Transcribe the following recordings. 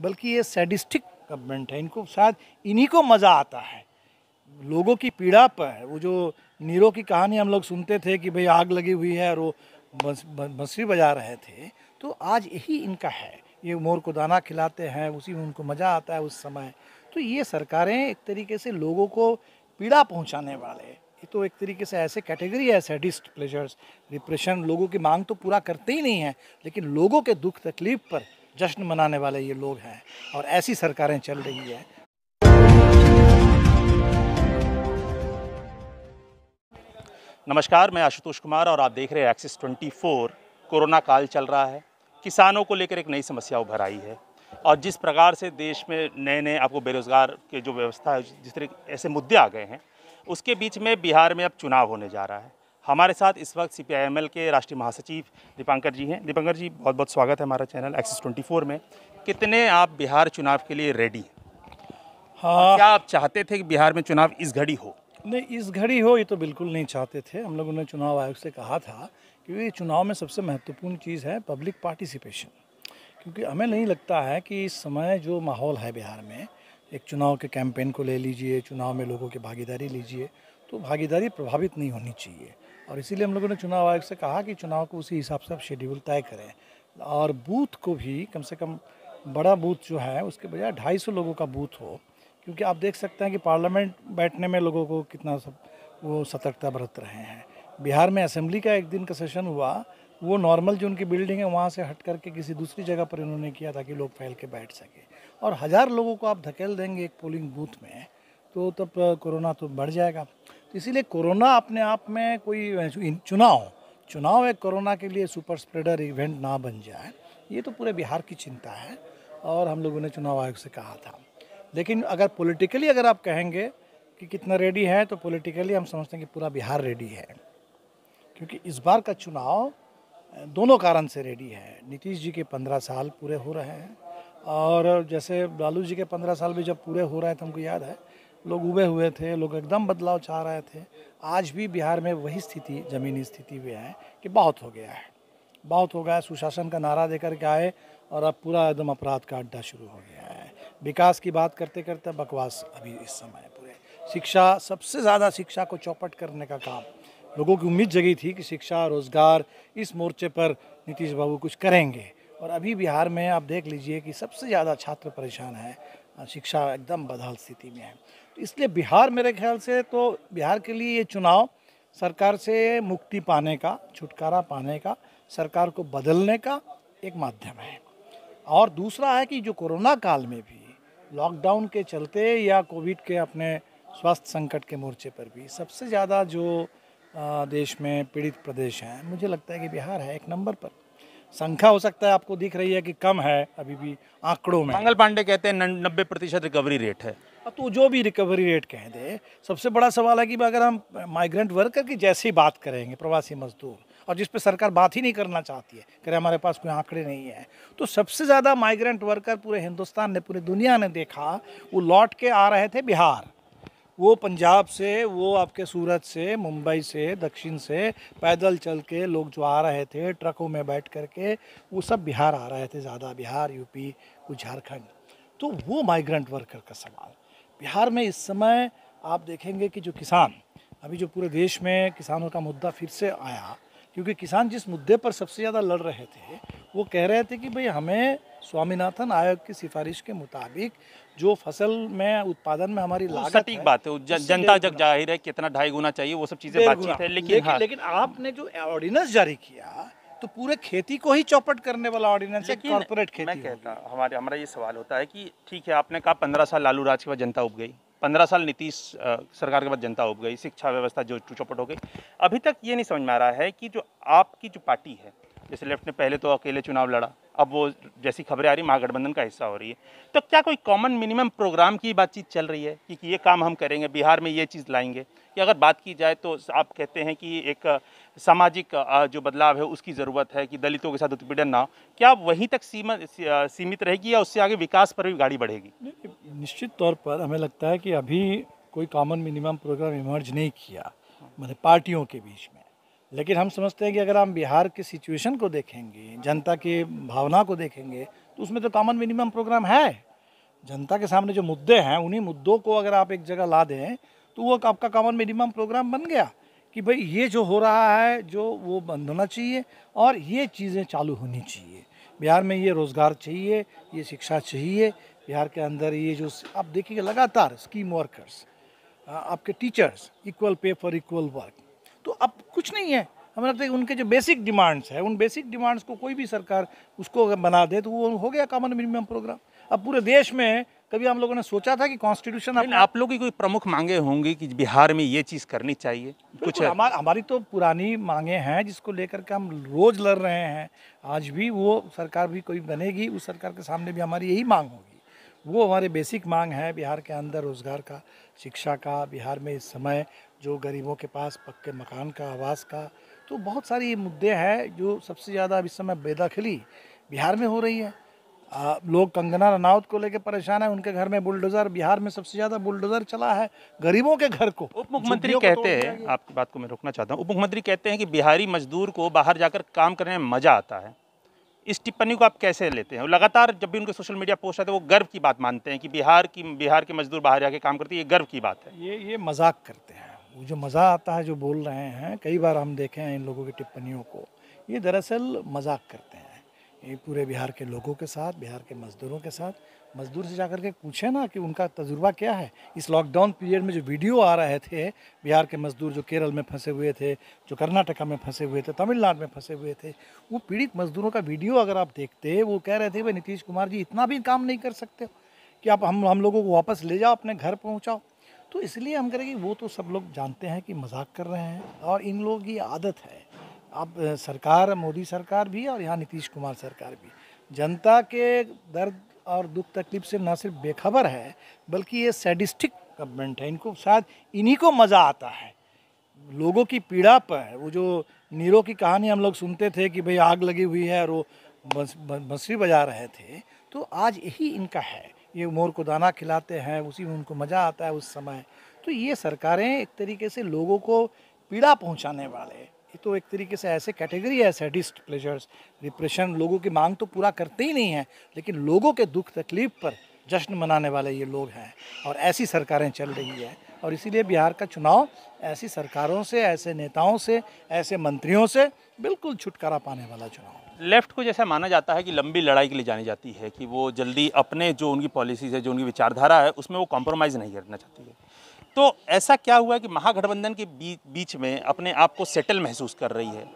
बल्कि ये sadistic government है इनको शायद इन्हीं को मज़ा आता है लोगों की पीड़ा पर वो जो नीरो की कहानी हम लोग सुनते थे कि भाई आग लगी हुई है और वो बस, बजा रहे थे तो आज यही इनका है ये मोर को दाना खिलाते हैं उसी में उनको मज़ा आता है उस समय तो ये सरकारें एक तरीके से लोगों को पीड़ा पहुंचाने वाले ये तो एक तरीके से ऐसे कैटेगरी है सैडिस्ट प्लेजर्स डिप्रेशन लोगों की मांग तो पूरा करते ही नहीं है लेकिन लोगों के दुख तकलीफ पर जश्न मनाने वाले ये लोग हैं और ऐसी सरकारें चल रही है नमस्कार मैं आशुतोष कुमार और आप देख रहे हैं एक्सिस 24 कोरोना काल चल रहा है किसानों को लेकर एक नई समस्या उभर आई है और जिस प्रकार से देश में नए नए आपको बेरोज़गार के जो व्यवस्था है जिस तरह ऐसे मुद्दे आ गए हैं उसके बीच में बिहार में अब चुनाव होने जा रहा है हमारे साथ इस वक्त सी के राष्ट्रीय महासचिव दीपांकर जी हैं दीपांकर जी बहुत बहुत स्वागत है हमारा चैनल एक्सेस 24 में कितने आप बिहार चुनाव के लिए रेडी हैं हाँ क्या आप चाहते थे कि बिहार में चुनाव इस घड़ी हो नहीं इस घड़ी हो ये तो बिल्कुल नहीं चाहते थे हम लोगों ने चुनाव आयोग से कहा था कि चुनाव में सबसे महत्वपूर्ण चीज़ है पब्लिक पार्टिसिपेशन क्योंकि हमें नहीं लगता है कि इस समय जो माहौल है बिहार में एक चुनाव के कैंपेन को ले लीजिए चुनाव में लोगों की भागीदारी लीजिए तो भागीदारी प्रभावित नहीं होनी चाहिए और इसीलिए हम लोगों ने चुनाव आयोग से कहा कि चुनाव को उसी हिसाब से आप शेड्यूल तय करें और बूथ को भी कम से कम बड़ा बूथ जो है उसके बजाय ढाई सौ लोगों का बूथ हो क्योंकि आप देख सकते हैं कि पार्लियामेंट बैठने में लोगों को कितना सब वो सतर्कता बरत रहे हैं बिहार में असेंबली का एक दिन का सेशन हुआ वो नॉर्मल जो उनकी बिल्डिंग है वहाँ से हट करके किसी दूसरी जगह पर इन्होंने किया ताकि लोग फैल के बैठ सके और हज़ार लोगों को आप धकेल देंगे एक पोलिंग बूथ में तो तब कोरोना तो बढ़ जाएगा तो इसीलिए कोरोना अपने आप में कोई चुनाव चुनाव एक कोरोना के लिए सुपर स्प्रेडर इवेंट ना बन जाए ये तो पूरे बिहार की चिंता है और हम लोगों ने चुनाव आयोग से कहा था लेकिन अगर पॉलिटिकली अगर आप कहेंगे कि कितना रेडी है तो पॉलिटिकली हम समझते हैं कि पूरा बिहार रेडी है क्योंकि इस बार का चुनाव दोनों कारण से रेडी है नीतीश जी के पंद्रह साल पूरे हो रहे हैं और जैसे लालू जी के पंद्रह साल भी जब पूरे हो रहे थे तो हमको याद है लोग उबे हुए थे लोग एकदम बदलाव चाह रहे थे आज भी बिहार में वही स्थिति ज़मीनी स्थिति में है कि बहुत हो गया है बहुत हो गया है सुशासन का नारा देकर के आए और अब पूरा एकदम अपराध का अड्डा शुरू हो गया है विकास की बात करते करते बकवास अभी इस समय पूरे शिक्षा सबसे ज़्यादा शिक्षा को चौपट करने का काम लोगों की उम्मीद जगी थी कि शिक्षा रोज़गार इस मोर्चे पर नीतीश बाबू कुछ करेंगे और अभी बिहार में आप देख लीजिए कि सबसे ज़्यादा छात्र परेशान है शिक्षा एकदम बदहाल स्थिति में है इसलिए बिहार मेरे ख्याल से तो बिहार के लिए ये चुनाव सरकार से मुक्ति पाने का छुटकारा पाने का सरकार को बदलने का एक माध्यम है और दूसरा है कि जो कोरोना काल में भी लॉकडाउन के चलते या कोविड के अपने स्वास्थ्य संकट के मोर्चे पर भी सबसे ज़्यादा जो देश में पीड़ित प्रदेश हैं मुझे लगता है कि बिहार है एक नंबर पर संख्या हो सकता है आपको दिख रही है कि कम है अभी भी आंकड़ों में मंगल पांडे कहते हैं नब्बे प्रतिशत रिकवरी रेट है तो जो भी रिकवरी रेट कह दे सबसे बड़ा सवाल है कि अगर हम माइग्रेंट वर्कर की जैसे ही बात करेंगे प्रवासी मजदूर और जिस पर सरकार बात ही नहीं करना चाहती है कह हमारे पास कोई आंकड़े नहीं है तो सबसे ज़्यादा माइग्रेंट वर्कर पूरे हिंदुस्तान ने पूरी दुनिया ने देखा वो लौट के आ रहे थे बिहार वो पंजाब से वो आपके सूरत से मुंबई से दक्षिण से पैदल चल के लोग जो आ रहे थे ट्रकों में बैठ कर के वो सब बिहार आ रहे थे ज़्यादा बिहार यूपी कुछ झारखंड तो वो माइग्रेंट वर्कर का सवाल बिहार में इस समय आप देखेंगे कि जो किसान अभी जो पूरे देश में किसानों का मुद्दा फिर से आया क्योंकि किसान जिस मुद्दे पर सबसे ज़्यादा लड़ रहे थे वो कह रहे थे कि भाई हमें स्वामीनाथन आयोग की सिफारिश के मुताबिक जो फसल में उत्पादन में हमारी लागत सटीक बात है जनता जग जाहिर है कितना ढाई गुना चाहिए वो सब चीज़ें बातचीत है लेकिन लेकिन, हाँ। लेकिन आपने जो ऑर्डिनेंस जारी किया तो पूरे खेती को ही चौपट करने वाला ऑर्डिनेंस है कॉर्पोरेट खेती मैं कहता हमारे हमारा ये सवाल होता है कि ठीक है आपने कहा पंद्रह साल लालू राज के बाद जनता उब गई पंद्रह साल नीतीश सरकार के बाद जनता उब गई शिक्षा व्यवस्था जो चौपट हो गई अभी तक ये नहीं समझ में आ रहा है कि जो आपकी जो पार्टी है जैसे लेफ्ट ने पहले तो अकेले चुनाव लड़ा अब वो जैसी खबरें आ रही महागठबंधन का हिस्सा हो रही है तो क्या कोई कॉमन मिनिमम प्रोग्राम की बातचीत चल रही है कि ये काम हम करेंगे बिहार में ये चीज़ लाएंगे कि अगर बात की जाए तो आप कहते हैं कि एक सामाजिक जो बदलाव है उसकी ज़रूरत है कि दलितों के साथ उत्पीड़न ना हो क्या वहीं तक सीमित सीमित रहेगी या उससे आगे विकास पर भी गाड़ी बढ़ेगी निश्चित तौर पर हमें लगता है कि अभी कोई कॉमन मिनिमम प्रोग्राम इमर्ज नहीं किया हाँ। मैंने पार्टियों के बीच में लेकिन हम समझते हैं कि अगर हम बिहार के सिचुएशन को देखेंगे जनता की भावना को देखेंगे तो उसमें तो कॉमन मिनिमम प्रोग्राम है जनता के सामने जो मुद्दे हैं उन्हीं मुद्दों को अगर आप एक जगह ला दें तो वो आपका कॉमन मिनिमम प्रोग्राम बन गया कि भाई ये जो हो रहा है जो वो बंद होना चाहिए और ये चीज़ें चालू होनी चाहिए बिहार में ये रोज़गार चाहिए ये शिक्षा चाहिए बिहार के अंदर ये जो आप देखिए लगातार स्कीम वर्कर्स आपके teachers equal pay for equal work तो अब कुछ नहीं है हमें लगता है उनके जो बेसिक डिमांड्स है उन बेसिक डिमांड्स को कोई भी सरकार उसको बना दे तो वो हो गया कॉमन मिनिमम प्रोग्राम अब पूरे देश में कभी हम लोगों ने सोचा था कि कॉन्स्टिट्यूशन आप लोगों की कोई प्रमुख मांगे होंगी कि बिहार में ये चीज़ करनी चाहिए कुछ हमार, हमारी तो पुरानी मांगे हैं जिसको लेकर के हम रोज़ लड़ रहे हैं आज भी वो सरकार भी कोई बनेगी उस सरकार के सामने भी हमारी यही मांग होगी वो हमारे बेसिक मांग है बिहार के अंदर रोज़गार का शिक्षा का बिहार में इस समय जो गरीबों के पास पक्के मकान का आवास का तो बहुत सारी मुद्दे हैं जो सबसे ज़्यादा अब इस समय बेदाखिली बिहार में हो रही है आ, लोग कंगना रनावत को लेकर परेशान है उनके घर में बुलडोजर बिहार में सबसे ज़्यादा बुलडोजर चला है गरीबों के घर को उप मुख्यमंत्री कहते हैं आपकी बात को मैं रोकना चाहता हूँ उप मुख्यमंत्री कहते हैं कि बिहारी मजदूर को बाहर जाकर काम करने में मज़ा आता है इस टिप्पणी को आप कैसे लेते हैं लगातार जब भी उनके सोशल मीडिया पोस्ट आते हैं वो गर्व की बात मानते हैं कि बिहार की बिहार के मजदूर बाहर जाके काम करते हैं ये गर्व की बात है ये ये मजाक करते हैं वो जो मज़ा आता है जो बोल रहे हैं कई बार हम देखे हैं इन लोगों की टिप्पणियों को ये दरअसल मजाक करते हैं ये पूरे बिहार के लोगों के साथ बिहार के मज़दूरों के साथ मज़दूर से जाकर के पूछे ना कि उनका तजुर्बा क्या है इस लॉकडाउन पीरियड में जो वीडियो आ रहे थे बिहार के मज़दूर जो केरल में फंसे हुए थे जो कर्नाटका में फंसे हुए थे तमिलनाडु में फंसे हुए थे वो पीड़ित मज़दूरों का वीडियो अगर आप देखते वो कह रहे थे भाई नीतीश कुमार जी इतना भी काम नहीं कर सकते कि आप हम हम लोगों को वापस ले जाओ अपने घर पहुँचाओ तो इसलिए हम करें कि वो तो सब लोग जानते हैं कि मजाक कर रहे हैं और इन लोगों की आदत है अब सरकार मोदी सरकार भी और यहाँ नीतीश कुमार सरकार भी जनता के दर्द और दुख तकलीफ से ना सिर्फ बेखबर है बल्कि ये सैडिस्टिक गवर्नमेंट है इनको शायद इन्हीं को मज़ा आता है लोगों की पीड़ा पर वो जो नीरो की कहानी हम लोग सुनते थे कि भाई आग लगी हुई है और वो बंसरी बजा रहे थे तो आज यही इनका है ये मोर को दाना खिलाते हैं उसी में उनको मज़ा आता है उस समय तो ये सरकारें एक तरीके से लोगों को पीड़ा पहुंचाने वाले ये तो एक तरीके से ऐसे कैटेगरी है सैडिस्ट प्लेजर्स डिप्रेशन लोगों की मांग तो पूरा करते ही नहीं है लेकिन लोगों के दुख तकलीफ पर जश्न मनाने वाले ये लोग हैं और ऐसी सरकारें चल रही है और इसीलिए बिहार का चुनाव ऐसी सरकारों से ऐसे नेताओं से ऐसे मंत्रियों से बिल्कुल छुटकारा पाने वाला चुनाव लेफ्ट को जैसा माना जाता है कि लंबी लड़ाई के लिए जानी जाती है कि वो जल्दी अपने जो उनकी पॉलिसीज है जो उनकी विचारधारा है उसमें वो कॉम्प्रोमाइज़ नहीं करना चाहती है तो ऐसा क्या हुआ कि महागठबंधन के बीच में अपने आप को सेटल महसूस कर रही है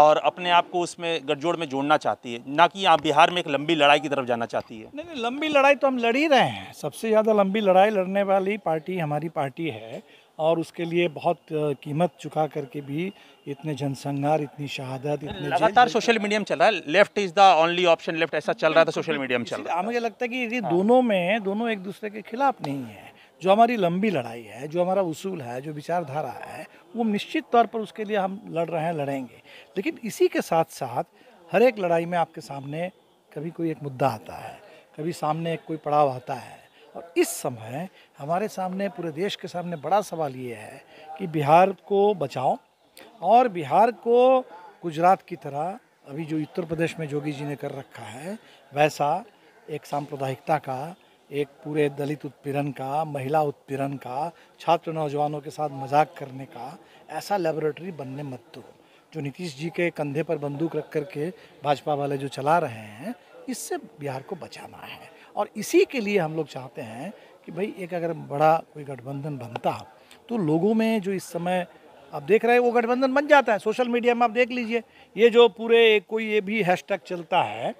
और अपने आप को उसमें गठजोड़ में जोड़ना चाहती है ना कि आप बिहार में एक लंबी लड़ाई की तरफ जाना चाहती है नहीं नहीं लंबी लड़ाई तो हम लड़ ही रहे हैं सबसे ज़्यादा लंबी लड़ाई लड़ने वाली पार्टी हमारी पार्टी है और उसके लिए बहुत कीमत चुका करके भी इतने जनसंघार इतनी शहादत इतने लगातार सोशल मीडिया में चल रहा है left is the only option left ऐसा चल रहा था सोशल मीडिया में चल रहा है मुझे लगता है कि ये हाँ। दोनों में दोनों एक दूसरे के खिलाफ नहीं है जो हमारी लंबी लड़ाई है जो हमारा उसूल है जो विचारधारा है वो निश्चित तौर पर उसके लिए हम लड़ रहे हैं लड़ेंगे लेकिन इसी के साथ साथ हर एक लड़ाई में आपके सामने कभी कोई एक मुद्दा आता है कभी सामने एक कोई पड़ाव आता है और इस समय हमारे सामने पूरे देश के सामने बड़ा सवाल ये है कि बिहार को बचाओ और बिहार को गुजरात की तरह अभी जो उत्तर प्रदेश में जोगी जी ने कर रखा है वैसा एक सांप्रदायिकता का एक पूरे दलित उत्पीड़न का महिला उत्पीड़न का छात्र नौजवानों के साथ मजाक करने का ऐसा लेबोरेटरी बनने मत दो जो नीतीश जी के कंधे पर बंदूक रख कर के भाजपा वाले जो चला रहे हैं इससे बिहार को बचाना है और इसी के लिए हम लोग चाहते हैं कि भाई एक अगर बड़ा कोई गठबंधन बनता तो लोगों में जो इस समय आप देख रहे हैं वो गठबंधन बन जाता है सोशल मीडिया में आप देख लीजिए ये जो पूरे कोई ये भी हैशटैग चलता है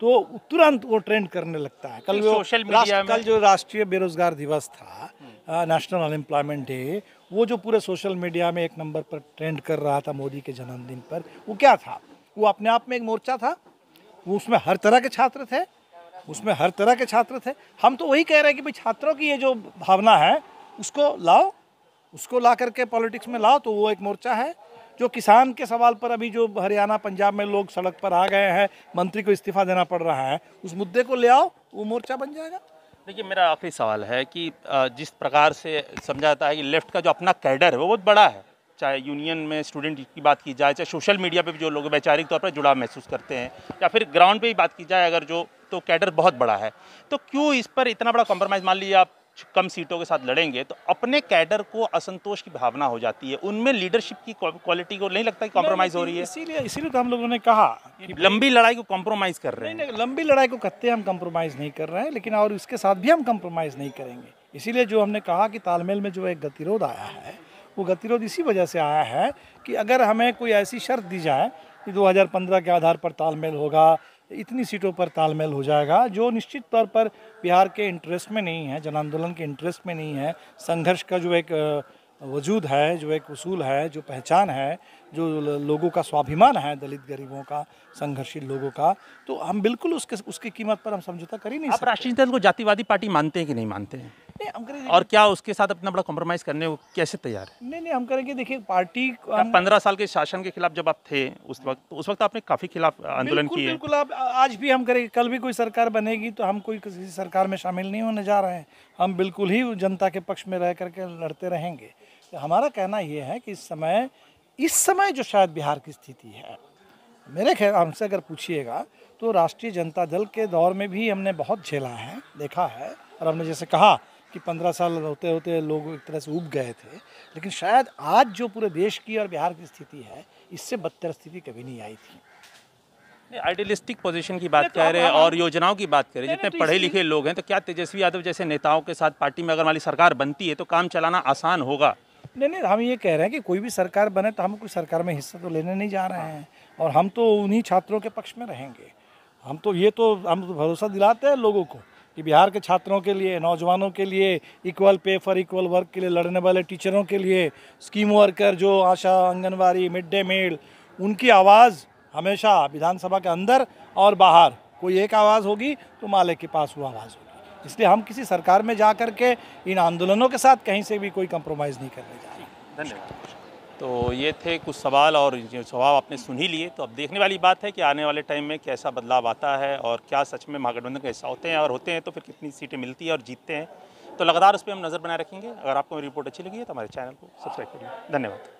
तो तुरंत वो ट्रेंड करने लगता है कल तो सोशल मीडिया कल जो राष्ट्रीय बेरोजगार दिवस था नेशनल अनएम्प्लॉयमेंट डे वो जो पूरे सोशल मीडिया में एक नंबर पर ट्रेंड कर रहा था मोदी के जन्मदिन पर वो क्या था वो अपने आप में एक मोर्चा था वो उसमें हर तरह के छात्र थे उसमें हर तरह के छात्र थे हम तो वही कह रहे हैं कि भाई छात्रों की ये जो भावना है उसको लाओ उसको ला करके पॉलिटिक्स में लाओ तो वो एक मोर्चा है जो किसान के सवाल पर अभी जो हरियाणा पंजाब में लोग सड़क पर आ गए हैं मंत्री को इस्तीफा देना पड़ रहा है उस मुद्दे को ले आओ वो मोर्चा बन जाएगा देखिए मेरा आखिरी सवाल है कि जिस प्रकार से समझा जाता है कि लेफ्ट का जो अपना कैडर है वो बहुत बड़ा है चाहे यूनियन में स्टूडेंट की बात की जाए चाहे सोशल मीडिया पे भी जो लोग वैचारिक तौर पर जुड़ाव महसूस करते हैं या फिर ग्राउंड पे भी बात की जाए अगर जो तो कैडर बहुत बड़ा है तो क्यों इस पर इतना बड़ा कॉम्प्रोमाइज़ मान लीजिए आप कम सीटों के साथ लड़ेंगे तो अपने कैडर को असंतोष की भावना हो जाती है उनमें लीडरशिप की क्वालिटी को नहीं लगता कि कॉम्प्रोमाइज़ हो रही है इसीलिए इसीलिए तो हम लोगों ने कहा कि लंबी लड़ाई को कॉम्प्रोमाइज़ कर रहे हैं लंबी लड़ाई को कहते हम कॉम्प्रोमाइज़ नहीं कर रहे हैं लेकिन और इसके साथ भी हम कॉम्प्रोमाइज़ नहीं करेंगे इसीलिए जो हमने कहा कि तालमेल में जो एक गतिरोध आया है वो गतिरोध इसी वजह से आया है कि अगर हमें कोई ऐसी शर्त दी जाए कि दो के आधार पर तालमेल होगा इतनी सीटों पर तालमेल हो जाएगा जो निश्चित तौर पर बिहार के इंटरेस्ट में नहीं है जन आंदोलन के इंटरेस्ट में नहीं है संघर्ष का जो एक वजूद है जो एक उसूल है जो पहचान है जो लोगों का स्वाभिमान है दलित गरीबों का संघर्षित लोगों का तो हम बिल्कुल उसके उसकी कीमत पर हम समझौता कर ही नहीं आप राष्ट्रीय दल को जातिवादी पार्टी मानते हैं कि नहीं मानते हैं नहीं हम करेंगे और क्या उसके साथ अपना बड़ा कॉम्प्रोमाइज करने कैसे तैयार है नहीं नहीं हम करेंगे देखिए पार्टी पंद्रह साल के शासन के खिलाफ जब आप थे उस वक्त तो उस वक्त आपने काफी खिलाफ आंदोलन किए बिल्कुल आप आज भी हम करेंगे कल भी कोई सरकार बनेगी तो हम कोई किसी सरकार में शामिल नहीं होने जा रहे हैं हम बिल्कुल ही जनता के पक्ष में रह करके लड़ते रहेंगे तो हमारा कहना ये है कि इस समय इस समय जो शायद बिहार की स्थिति है मेरे ख्याल हमसे अगर पूछिएगा तो राष्ट्रीय जनता दल के दौर में भी हमने बहुत झेला है देखा है और हमने जैसे कहा कि पंद्रह साल होते होते लोग एक तरह से उब गए थे लेकिन शायद आज जो पूरे देश की और बिहार की स्थिति है इससे बदतर स्थिति कभी नहीं आई थी आइडियलिस्टिक पोजीशन की बात कह रहे हैं और योजनाओं की बात रहे हैं जितने तो पढ़े लिखे लोग हैं तो क्या तेजस्वी यादव जैसे नेताओं के साथ पार्टी में अगर हमारी सरकार बनती है तो काम चलाना आसान होगा नहीं नहीं हम ये कह रहे हैं कि कोई भी सरकार बने तो हम कोई सरकार में हिस्सा तो लेने नहीं जा रहे हाँ। हैं और हम तो उन्हीं छात्रों के पक्ष में रहेंगे हम तो ये तो हम तो भरोसा दिलाते हैं लोगों को कि बिहार के छात्रों के लिए नौजवानों के लिए equal pay for equal work के लिए लड़ने वाले टीचरों के लिए स्कीम वर्कर जो ASHA anganwadi mid day meal उनकी आवाज़ हमेशा विधानसभा के अंदर और बाहर कोई एक आवाज़ होगी तो माले के पास वो आवाज़ होगी इसलिए हम किसी सरकार में जा कर के इन आंदोलनों के साथ कहीं से भी कोई कंप्रोमाइज़ नहीं करने जा रहे धन्यवाद तो ये थे कुछ सवाल और जवाब आपने सुन ही लिए तो अब देखने वाली बात है कि आने वाले टाइम में कैसा बदलाव आता है और क्या सच में महागठबंधन के हिस्सा होते हैं और होते हैं तो फिर कितनी सीटें मिलती हैं और जीतते हैं तो लगातार उस पर हम नज़र बनाए रखेंगे अगर आपको मेरी रिपोर्ट अच्छी लगी है तो हमारे चैनल को सब्सक्राइब करिए धन्यवाद